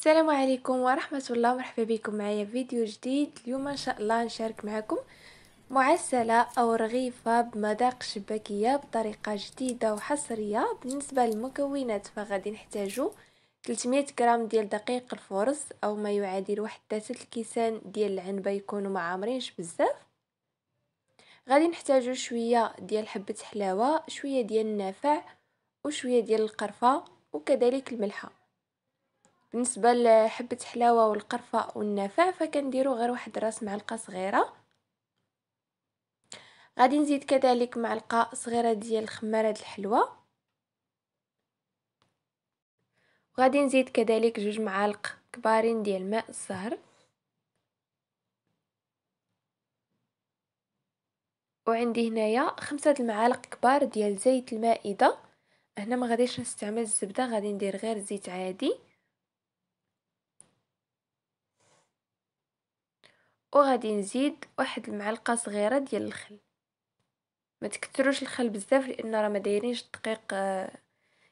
السلام عليكم ورحمة الله مرحبا بكم معايا في فيديو جديد اليوم ان شاء الله نشارك معكم معسلة او رغيفة بمذاق شباكية بطريقة جديدة وحصرية بالنسبة للمكونات فغادي نحتاجو 300 غرام ديال دقيق الفرص او ما يعادل واحد تاسة الكيسان ديال العنبة يكونوا معامرينش بزاف غادي نحتاجو شوية ديال حبة حلاوة شوية ديال النافع وشوية ديال القرفة وكذلك الملحه بالنسبه لحبه حلاوه والقرفه والنفع فكنديروا غير واحد راس معلقه صغيره غادي نزيد كذلك معلقه صغيره ديال خماره الحلوى وغادي نزيد كذلك جوج معالق كبارين ديال ماء الزهر وعندي هنايا خمسة المعالق كبار ديال زيت المائدة هنا ما غاديش نستعمل الزبدة غادي ندير غير زيت عادي وغادي نزيد واحد المعلقه صغيره ديال الخل ما تكثروش الخل بزاف لان راه ما دايرينش الدقيق آه،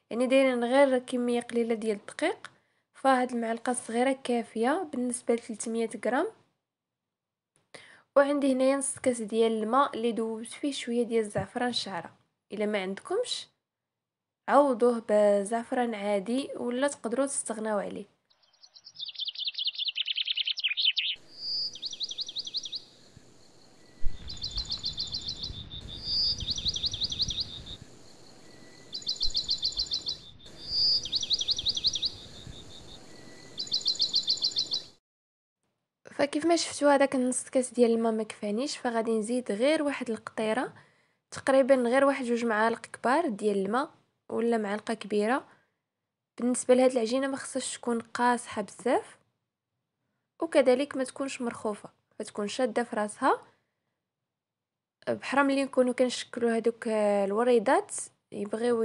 يعني دايرين غير كميه قليله ديال الدقيق فهاد المعلقه الصغيره كافيه بالنسبه ل 300 غرام وعندي هنايا نص كاس ديال الماء اللي دوبت فيه شويه ديال الزعفران شعره الا ما عندكمش عوضوه بزعفران عادي ولا تقدروا تستغناو عليه كيف ما شفتوا هذاك النص كاس ديال الماء ما كفانيش فغادي نزيد غير واحد القطيره تقريبا غير واحد جوج معالق كبار ديال الماء ولا معلقه كبيره بالنسبه لهاد العجينه ما خصهاش تكون قاصحه بزاف وكذلك ما تكونش مرخوفه فتكون شاده في راسها بحرام ملي نكونوا كنشكلوا هذوك الوريدات يبغيو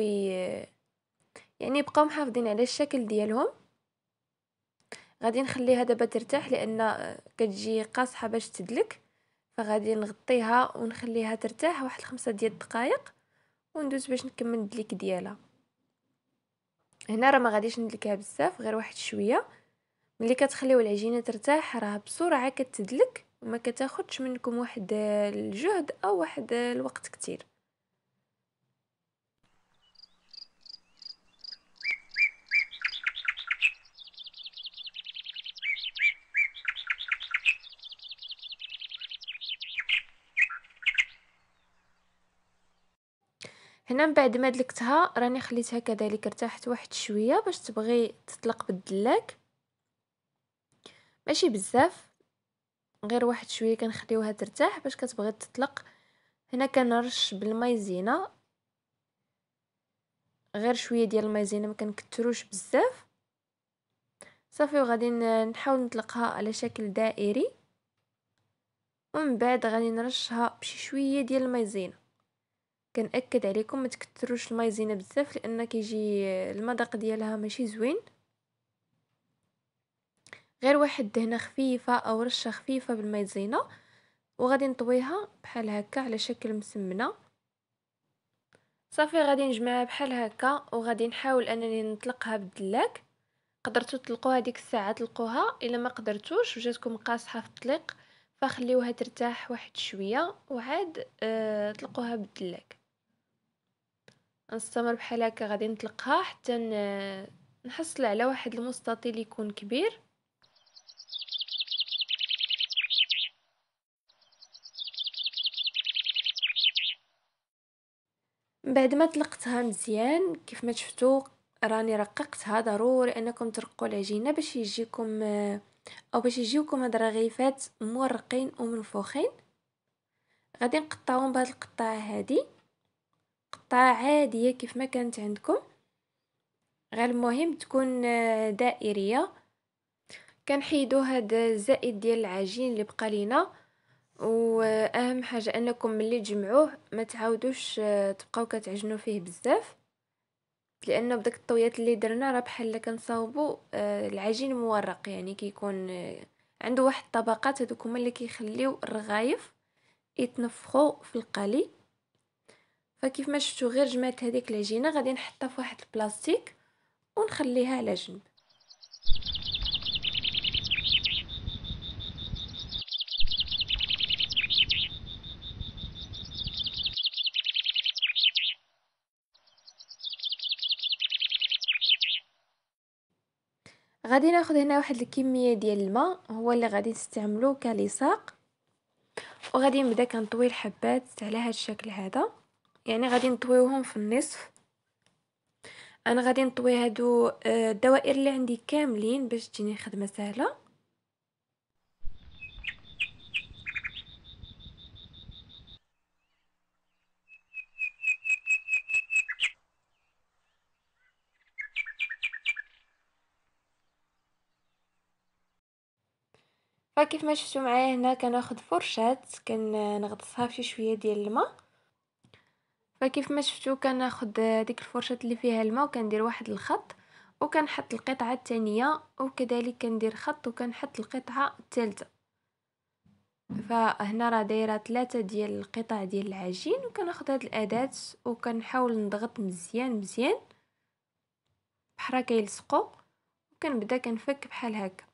يعني يبقاو محافظين على الشكل ديالهم غادي نخليها دابا ترتاح لان آه، كتجي قاصحه باش تدلك فغادي نغطيها ونخليها ترتاح واحد خمسة ديال الدقائق وندوز باش نكمل الدليك ديالها هنا راه ما غاديش ندلكها بزاف غير واحد شويه ملي كتخليو العجينه ترتاح راه بسرعه كتدلك وما كتاخدش منكم واحد آه، الجهد او واحد آه، الوقت كتير هنا من بعد ما دلكتها راني خليتها كذلك ارتاحت واحد شويه باش تبغي تطلق بالدلاك ماشي بزاف غير واحد شويه كنخليوها ترتاح باش كتبغي تطلق هنا كنرش بالمايزينا غير شويه ديال المايزينا ما كنكثروش بزاف صافي وغادي نحاول نطلقها على شكل دائري ومن بعد غادي نرشها بشي شويه ديال المايزينا كنأكد عليكم ما تكتروش الماء زينه بزاف لان كيجي المذاق ديالها ماشي زوين غير واحد دهنه خفيفه او رشه خفيفه بالماء زينه وغادي نطويها بحال هكا على شكل مسمنه صافي غادي نجمعها بحال هكا وغادي نحاول انني نطلقها بالدلاك قدرتو تطلقوها ديك الساعه طلقوها الا ما قدرتوش وجاتكم قاصحه في الطليق فخليوها ترتاح واحد شويه وعاد أه طلقوها بالدلاك نستمر بحال هكا غادي نطلقها حتى نحصل على واحد المستطيل يكون كبير من بعد ما طلقتها مزيان كيف ما شفتوا راني رققتها ضروري انكم ترقوا العجينه باش يجيكم او باش يجيوكم هاد الرغيفات مورقين ومنفوخين غادي نقطعهم بهاد القطعه هذه قطعة عادية كيف ما كانت عندكم غير المهم تكون آه، دائرية كنحيدو هاد الزائد ديال العجين اللي بقى لينا واهم حاجه انكم ملي تجمعوه ما تعاودوش آه، تبقاو كتعجنوا فيه بزاف لانه بداك الطويات اللي درنا راه بحال كنصاوبوا آه، العجين مورق يعني كيكون عنده واحد الطبقات هذوك هما اللي كيخليو الرغايف يتنفخوا في القلي فكيف ما شفتوا غير جمعت هذيك العجينه غادي نحطها في واحد البلاستيك ونخليها على جنب غادي ناخذ هنا واحد الكميه ديال الماء هو اللي غادي نستعملو كلصاق وغادي نبدا كنطوي الحبات على هذا الشكل هذا يعني غادي نطويوهم في النصف انا غادي نطوي هادو آه، الدوائر اللي عندي كاملين باش تجيني خدمه سهله فكيف ما شفتوا معايا هنا كناخذ فرشاه كنغطسها في شويه ديال الماء فكيف ما شفتو كناخد ديك الفرشة اللي فيها الماء وكندير واحد الخط وكنحط القطعة الثانية وكذلك كندير خط وكنحط القطعة الثالثة فهنا راه دايره ثلاثه ديال القطع ديال العجين وكناخذ هاد الاداه وكنحاول نضغط مزيان مزيان بحال كيلصقوا وكنبدا كنفك بحال هكا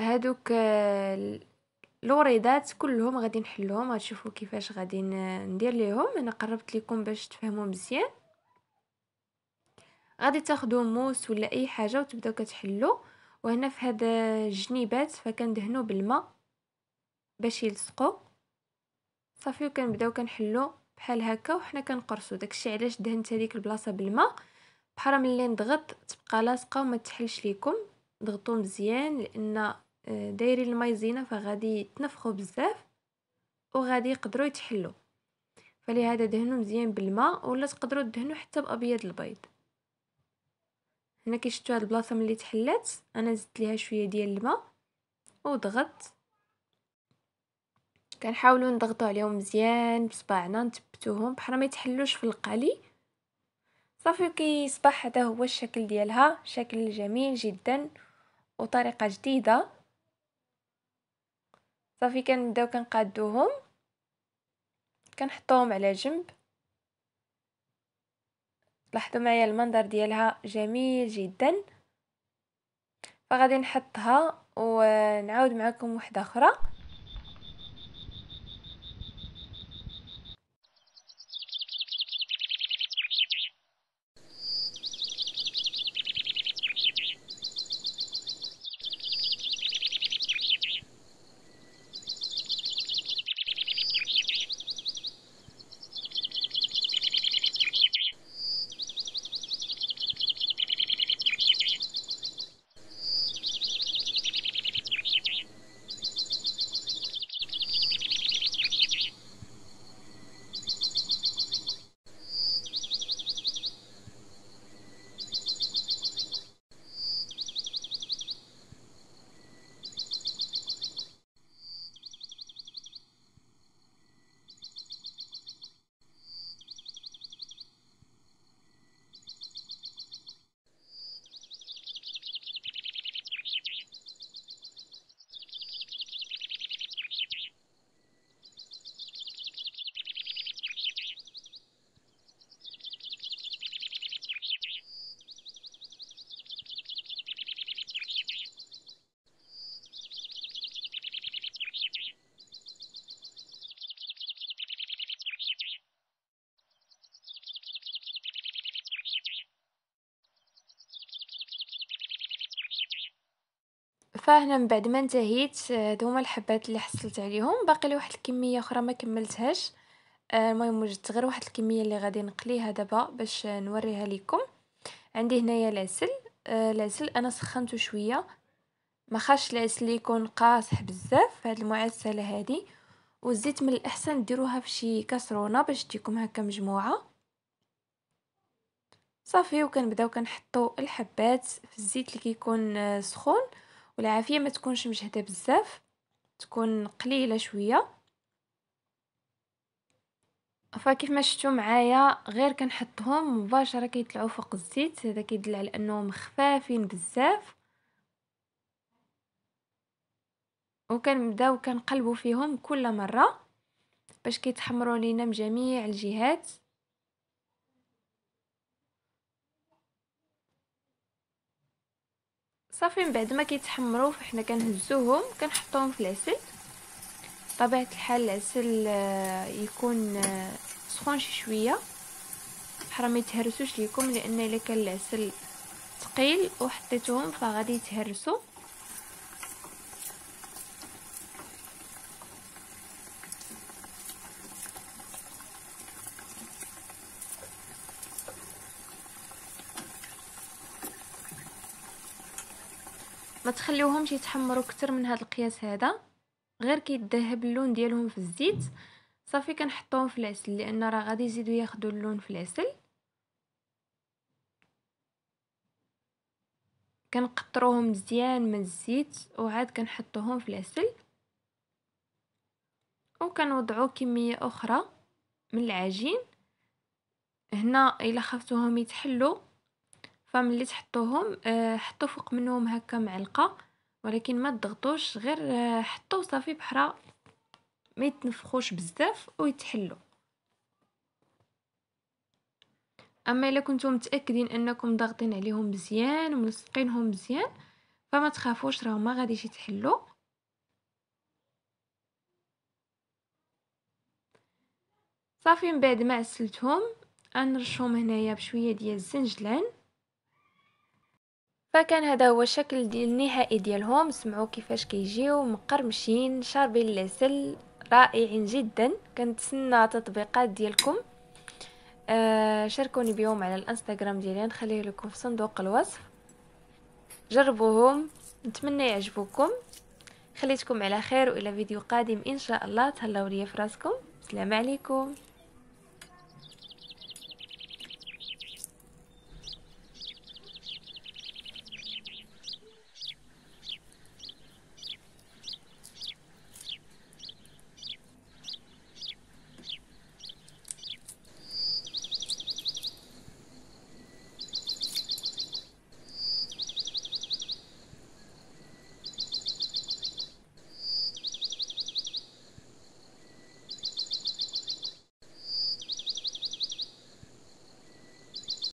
هادوك الوريدات كلهم غادي نحلهم غتشوفوا كيفاش غادي ندير ليهم انا قربت لكم باش تفهموا مزيان غادي تاخذوا موس ولا اي حاجه وتبداو كتحلوا وهنا في هذا الجنيبات فكندهنوا بالماء باش يلصقوا صافي وكنبداو كنحلوا بحال هكا وحنا كنقرصوا داكشي علاش دهنت هذيك البلاصه بالماء بحال ملي نضغط تبقى لاصقه وما تحلش ليكم ضغطوا مزيان لان دايرين المايزينا فغادي تنفخوا بزاف وغادي يقدروا يتحلوا فلهذا دهنوا مزيان بالماء ولا تقدروا تدهنوا حتى بابيض البيض هنا كي شفتوا هاد البلاصه ملي تحلات انا زدت ليها شويه ديال الماء وضغطت كنحاولوا نضغطوا عليهم مزيان بصبعنا نثبتوهم بحال ما يتحلوش في القلي صافي كيصبح هذا هو الشكل ديالها شكل جميل جدا وطريقه جديده صافي كنبداو كنقادوهم كنحطوهم على جنب لاحظوا معايا المنظر ديالها جميل جدا فغادي نحطها ونعاود معكم واحده اخرى فهنا من بعد ما انتهيت هادو آه، هما الحبات اللي حصلت عليهم باقي لي واحد الكميه اخرى ما كملتهاش آه، المهم وجدت غير واحد الكميه اللي غادي نقليها دابا باش نوريها لكم عندي هنايا العسل آه، العسل انا سخنته شويه ما خاش العسل يكون قاصح بزاف في هاد المعسله هادي والزيت من الاحسن ديروها في شي كاسرونه باش تجيكم هكا مجموعه صافي وكنبداو كنحطو الحبات في الزيت اللي كيكون سخون والعافيه ما تكونش مجهده بزاف تكون قليله شويه فكيف ما شفتوا معايا غير كنحطهم مباشره كيطلعوا فوق الزيت هذا كيدل على انهم خفافين بزاف وكنبداو كنقلبوا فيهم كل مره باش كيتحمروا لينا من جميع الجهات صافي من بعد ما كيتحمروا فحنا كنهزوهم كنحطوهم في العسل طبيعه الحال العسل آه، يكون آه، سخون شي شويه بحال ما يتهرسوش ليكم لان الا كان العسل ثقيل وحطيتوهم فغادي يتهرسوا ما تخليوهمش يتحمروا كتر من هذا القياس هذا غير كيدهب اللون ديالهم في الزيت صافي كنحطوهم في العسل لان راه غادي يزيدوا ياخذوا اللون في العسل كنقطروهم مزيان من الزيت وعاد كنحطوهم في العسل وكنوضعوا كميه اخرى من العجين هنا الا خفتوهم يتحلوا فملي تحطوهم آه، حطو فوق منهم هكا معلقه ولكن ما تضغطوش غير آه، حطو صافي بحرا ما يتنفخوش بزاف ويتحلو اما الا كنتو متاكدين انكم ضاغطين عليهم مزيان وملصقينهم مزيان فما تخافوش راه ما غاديش يتحلو صافي من بعد ما عسلتهم غنرشهم هنايا بشويه ديال الزنجلان فكان هذا هو الشكل ديال النهائي ديالهم سمعوا كيفاش كيجيو مقرمشين شاربين العسل رائعين جدا كنتسنى تطبيقات ديالكم آه شاركوني بيهم على الانستغرام ديالي نخليه لكم في صندوق الوصف جربوهم نتمنى يعجبوكم خليتكم على خير والى فيديو قادم ان شاء الله تهلاو ليا فراسكم السلام عليكم